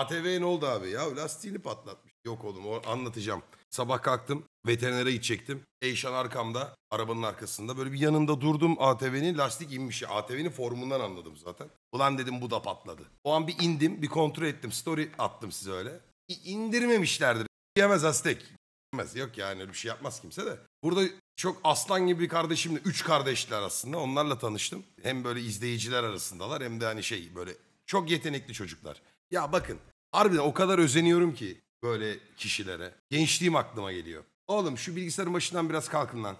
ATV ne oldu abi? Ya lastiğini patlatmış. Yok oğlum o anlatacağım. Sabah kalktım veterinere gidecektim. Eyşan arkamda arabanın arkasında böyle bir yanında durdum ATV'nin lastik inmiş. ATV'nin formundan anladım zaten. Ulan dedim bu da patladı. O an bir indim bir kontrol ettim story attım size öyle. İ- indirmemişlerdir. Yemez Aztek. Yemez. Yok yani öyle bir şey yapmaz kimse de. Burada çok aslan gibi bir kardeşimle, üç kardeşler aslında onlarla tanıştım. Hem böyle izleyiciler arasındalar hem de hani şey böyle çok yetenekli çocuklar. Ya bakın Harbiden o kadar özeniyorum ki böyle kişilere. Gençliğim aklıma geliyor. Oğlum şu bilgisayarın başından biraz kalkın lan.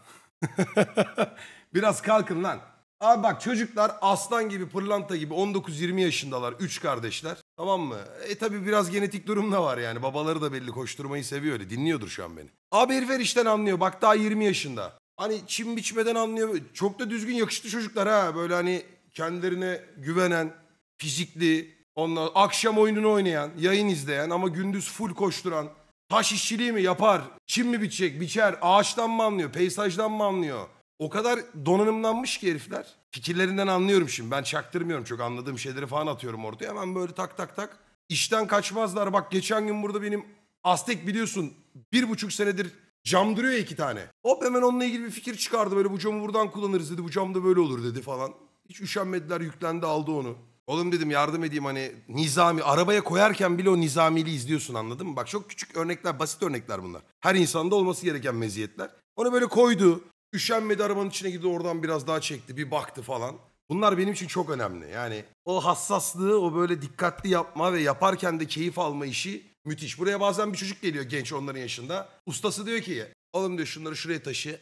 biraz kalkın lan. Abi bak çocuklar aslan gibi pırlanta gibi 19-20 yaşındalar. 3 kardeşler. Tamam mı? E tabi biraz genetik durum da var yani. Babaları da belli koşturmayı seviyor öyle. Dinliyordur şu an beni. Abi herif işten anlıyor. Bak daha 20 yaşında. Hani çim biçmeden anlıyor. Çok da düzgün yakıştı çocuklar ha. Böyle hani kendilerine güvenen, fizikli, onlar akşam oyununu oynayan, yayın izleyen ama gündüz full koşturan, taş işçiliği mi yapar, çim mi biçecek, biçer, ağaçtan mı anlıyor, peyzajdan mı anlıyor? O kadar donanımlanmış ki herifler. Fikirlerinden anlıyorum şimdi. Ben çaktırmıyorum çok anladığım şeyleri falan atıyorum ortaya. Hemen böyle tak tak tak. İşten kaçmazlar. Bak geçen gün burada benim Aztek biliyorsun bir buçuk senedir cam duruyor iki tane. Hop hemen onunla ilgili bir fikir çıkardı. Böyle bu camı buradan kullanırız dedi. Bu cam da böyle olur dedi falan. Hiç üşenmediler yüklendi aldı onu. Oğlum dedim yardım edeyim hani nizami. Arabaya koyarken bile o nizamiliği izliyorsun anladın mı? Bak çok küçük örnekler, basit örnekler bunlar. Her insanda olması gereken meziyetler. Onu böyle koydu. Üşenmedi arabanın içine girdi oradan biraz daha çekti. Bir baktı falan. Bunlar benim için çok önemli. Yani o hassaslığı, o böyle dikkatli yapma ve yaparken de keyif alma işi müthiş. Buraya bazen bir çocuk geliyor genç onların yaşında. Ustası diyor ki oğlum diyor şunları şuraya taşı.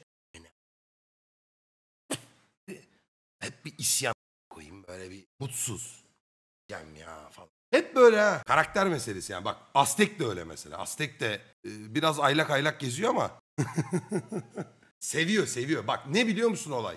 Hep bir isyan. Böyle bir mutsuz. Yem ya falan. Hep böyle ha. Karakter meselesi yani. Bak Aztek de öyle mesela. Aztek de e, biraz aylak aylak geziyor ama seviyor seviyor. Bak ne biliyor musun olay?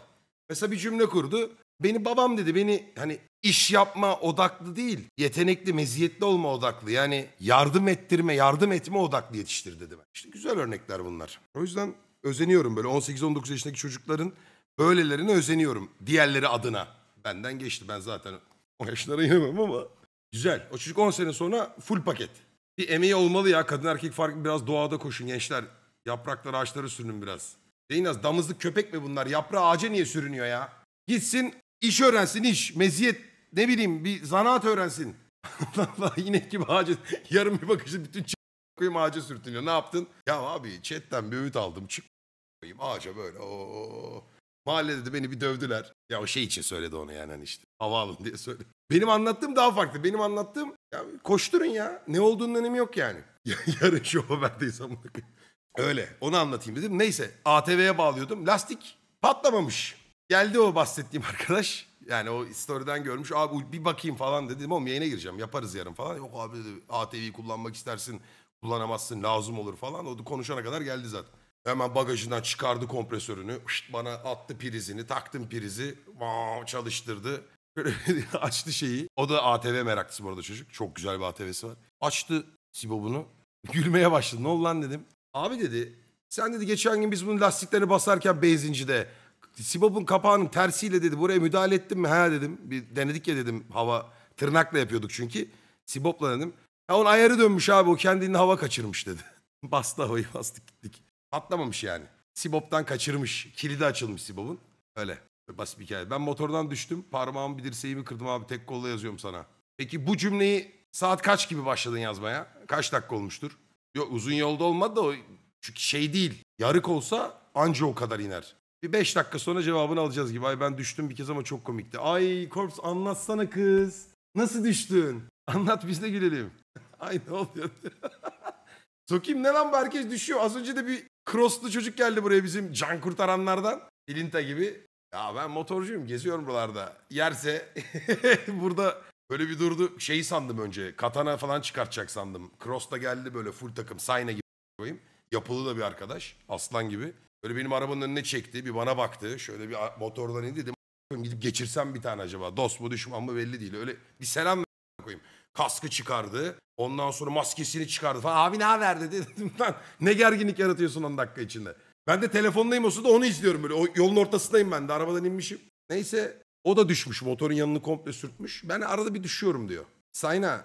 Mesela bir cümle kurdu. Beni babam dedi beni hani iş yapma odaklı değil. Yetenekli, meziyetli olma odaklı. Yani yardım ettirme, yardım etme odaklı yetiştir dedi ben. İşte güzel örnekler bunlar. O yüzden özeniyorum böyle 18-19 yaşındaki çocukların böylelerine özeniyorum diğerleri adına. Benden geçti ben zaten o yaşlara inemem ama. Güzel. O çocuk 10 sene sonra full paket. Bir emeği olmalı ya. Kadın erkek farkı biraz doğada koşun gençler. Yaprakları ağaçları sürünün biraz. Deyin az damızlık köpek mi bunlar? Yaprağı ağaca niye sürünüyor ya? Gitsin iş öğrensin iş. Meziyet ne bileyim bir zanaat öğrensin. Allah inek gibi ağaca yarım bir bakışı bütün ç- koyayım ağaca sürtünüyor. Ne yaptın? Ya abi chatten bir öğüt aldım. Çık koyayım ağaca böyle. Oo. Mahallede de beni bir dövdüler. Ya o şey için söyledi onu yani hani işte. Hava alın diye söyledi. Benim anlattığım daha farklı. Benim anlattığım ya koşturun ya. Ne olduğunun önemi yok yani. Yarın şu haberdeyiz Öyle. Onu anlatayım dedim. Neyse ATV'ye bağlıyordum. Lastik patlamamış. Geldi o bahsettiğim arkadaş. Yani o story'den görmüş. Abi bir bakayım falan dedim. Oğlum yayına gireceğim. Yaparız yarın falan. Yok abi dedi, ATV'yi kullanmak istersin. Kullanamazsın. Lazım olur falan. O da konuşana kadar geldi zaten. Hemen bagajından çıkardı kompresörünü. Şşt bana attı prizini. Taktım prizi. Vav, çalıştırdı. açtı şeyi. O da ATV meraklısı bu arada çocuk. Çok güzel bir ATV'si var. Açtı Sibob'unu. Gülmeye başladı. Ne oldu lan dedim. Abi dedi sen dedi geçen gün biz bunun lastiklerini basarken benzincide Sibop'un kapağının tersiyle dedi buraya müdahale ettim mi? Ha dedim. Bir denedik ya dedim hava tırnakla yapıyorduk çünkü. Sibop'la dedim. Ha onun ayarı dönmüş abi o kendini hava kaçırmış dedi. bastı havayı bastık gittik. Atlamamış yani. Sibop'tan kaçırmış. Kilidi açılmış Sibop'un. Öyle. Böyle basit bir hikaye. Ben motordan düştüm. Parmağımı bir dirseğimi kırdım abi. Tek kolla yazıyorum sana. Peki bu cümleyi saat kaç gibi başladın yazmaya? Kaç dakika olmuştur? Yok uzun yolda olmadı da o çünkü şey değil. Yarık olsa anca o kadar iner. Bir beş dakika sonra cevabını alacağız gibi. Ay ben düştüm bir kez ama çok komikti. Ay Korps anlatsana kız. Nasıl düştün? Anlat biz de gülelim. Ay ne oluyor? Sokayım ne lan bu herkes düşüyor. Az önce de bir Crosslu çocuk geldi buraya bizim can kurtaranlardan. Filinta gibi. Ya ben motorcuyum geziyorum buralarda. Yerse burada böyle bir durdu. Şeyi sandım önce. Katana falan çıkartacak sandım. Cross da geldi böyle full takım. Sayna gibi koyayım. Yapılı da bir arkadaş. Aslan gibi. Böyle benim arabanın önüne çekti. Bir bana baktı. Şöyle bir motordan indi. Dedim gidip geçirsem bir tane acaba. Dost mu düşman mı belli değil. Öyle bir selam koyayım. Kaskı çıkardı. Ondan sonra maskesini çıkardı falan. Abi ne haber dedi. Dedim lan ne gerginlik yaratıyorsun 10 dakika içinde. Ben de telefondayım o sırada onu izliyorum böyle. O yolun ortasındayım ben de arabadan inmişim. Neyse o da düşmüş motorun yanını komple sürtmüş. Ben arada bir düşüyorum diyor. Sayna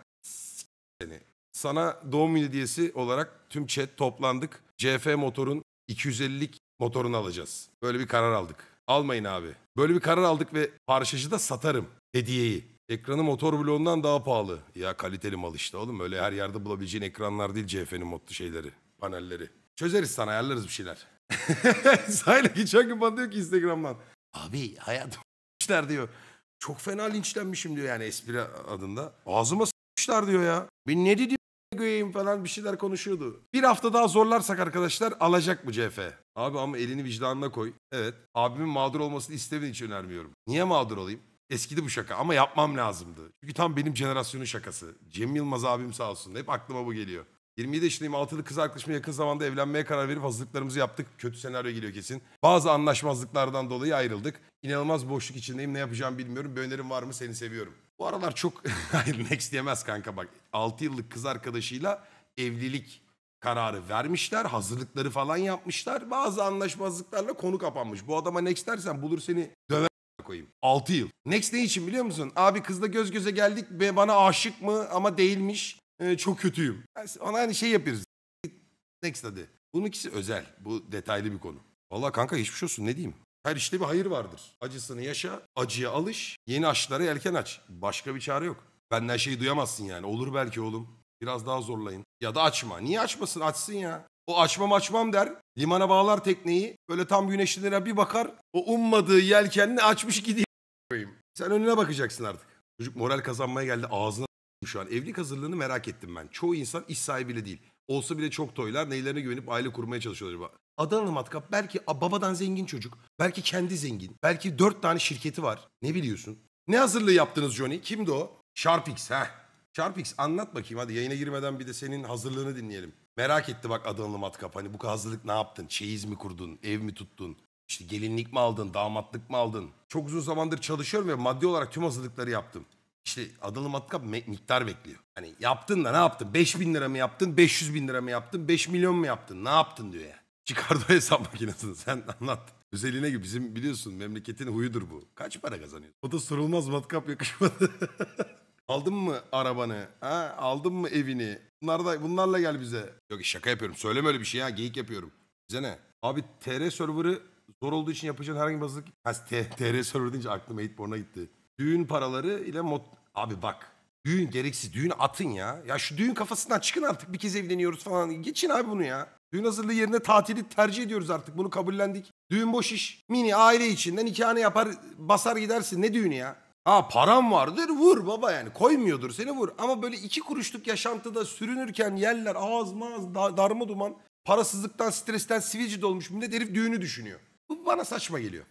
seni. Sana doğum günü hediyesi olarak tüm chat toplandık. CF motorun 250'lik motorunu alacağız. Böyle bir karar aldık. Almayın abi. Böyle bir karar aldık ve parçacı da satarım hediyeyi. Ekranı motor bloğundan daha pahalı. Ya kaliteli mal işte oğlum. Öyle her yerde bulabileceğin ekranlar değil CF'nin modlu şeyleri, panelleri. Çözeriz sana ayarlarız bir şeyler. Sahile geçen gün bana diyor ki Instagram'dan. Abi hayatım işler diyor. Çok fena linçlenmişim diyor yani espri adında. Ağzıma s**mişler diyor ya. Bir ne dedi göğeyim falan bir şeyler konuşuyordu. Bir hafta daha zorlarsak arkadaşlar alacak bu CF. Abi ama elini vicdanına koy. Evet. Abimin mağdur olmasını istemediğin için önermiyorum. Niye mağdur olayım? Eskidi bu şaka ama yapmam lazımdı. Çünkü tam benim jenerasyonun şakası. Cem Yılmaz abim sağ olsun. Hep aklıma bu geliyor. 27 yaşındayım. Altılı kız arkadaşımla yakın zamanda evlenmeye karar verip hazırlıklarımızı yaptık. Kötü senaryo geliyor kesin. Bazı anlaşmazlıklardan dolayı ayrıldık. İnanılmaz boşluk içindeyim. Ne yapacağımı bilmiyorum. Bir önerim var mı? Seni seviyorum. Bu aralar çok... Hayır next diyemez kanka bak. 6 yıllık kız arkadaşıyla evlilik kararı vermişler. Hazırlıkları falan yapmışlar. Bazı anlaşmazlıklarla konu kapanmış. Bu adama next dersen bulur seni döver koyayım. 6 yıl. Next ne için biliyor musun? Abi kızla göz göze geldik ve bana aşık mı ama değilmiş. Ee, çok kötüyüm. Yani ona hani şey yapıyoruz. Next hadi. Bunun ikisi özel. Bu detaylı bir konu. Valla kanka geçmiş olsun ne diyeyim. Her işte bir hayır vardır. Acısını yaşa, acıya alış, yeni aşklara yelken aç. Başka bir çare yok. Benden şeyi duyamazsın yani. Olur belki oğlum. Biraz daha zorlayın. Ya da açma. Niye açmasın? Açsın ya. O açmam açmam der. Limana bağlar tekneyi. Böyle tam güneşlilere bir bakar. O ummadığı yelkenini açmış gidiyor. Sen önüne bakacaksın artık. Çocuk moral kazanmaya geldi. Ağzına şu an. Evlilik hazırlığını merak ettim ben. Çoğu insan iş sahibi bile değil. Olsa bile çok toylar. Neylerine güvenip aile kurmaya çalışıyorlar acaba. Adanalı matkap belki babadan zengin çocuk. Belki kendi zengin. Belki dört tane şirketi var. Ne biliyorsun? Ne hazırlığı yaptınız Johnny? Kimdi o? Sharpix. Heh. Sharpix anlat bakayım hadi yayına girmeden bir de senin hazırlığını dinleyelim. Merak etti bak Adanalı Matkap. Hani bu hazırlık ne yaptın? Çeyiz mi kurdun? Ev mi tuttun? İşte gelinlik mi aldın? Damatlık mı aldın? Çok uzun zamandır çalışıyorum ve maddi olarak tüm hazırlıkları yaptım. İşte Adanalı Matkap miktar bekliyor. Hani yaptın da ne yaptın? 5 bin lira mı yaptın? 500 bin lira mı yaptın? 5 milyon mu yaptın? Ne yaptın diyor ya? Çıkardı hesap makinesini sen anlat. Özeline gibi bizim biliyorsun memleketin huyudur bu. Kaç para kazanıyor? O da sorulmaz matkap yakışmadı. Aldın mı arabanı? Ha? Aldın mı evini? Bunlar da, bunlarla gel bize. Yok şaka yapıyorum. Söyleme öyle bir şey ya. Geyik yapıyorum. Bize ne? Abi TR server'ı zor olduğu için yapacağın herhangi bir hazırlık... Ha, TR server deyince aklım Eightborn'a gitti. Düğün paraları ile mod... Abi bak. Düğün gereksiz. Düğün atın ya. Ya şu düğün kafasından çıkın artık. Bir kez evleniyoruz falan. Geçin abi bunu ya. Düğün hazırlığı yerine tatili tercih ediyoruz artık. Bunu kabullendik. Düğün boş iş. Mini aile içinden nikahını yapar basar gidersin. Ne düğünü ya? Ha param vardır vur baba yani koymuyordur seni vur. Ama böyle iki kuruşluk yaşantıda sürünürken yerler ağız mağaz da, darma duman parasızlıktan stresten sivilce dolmuş millet herif düğünü düşünüyor. Bu bana saçma geliyor.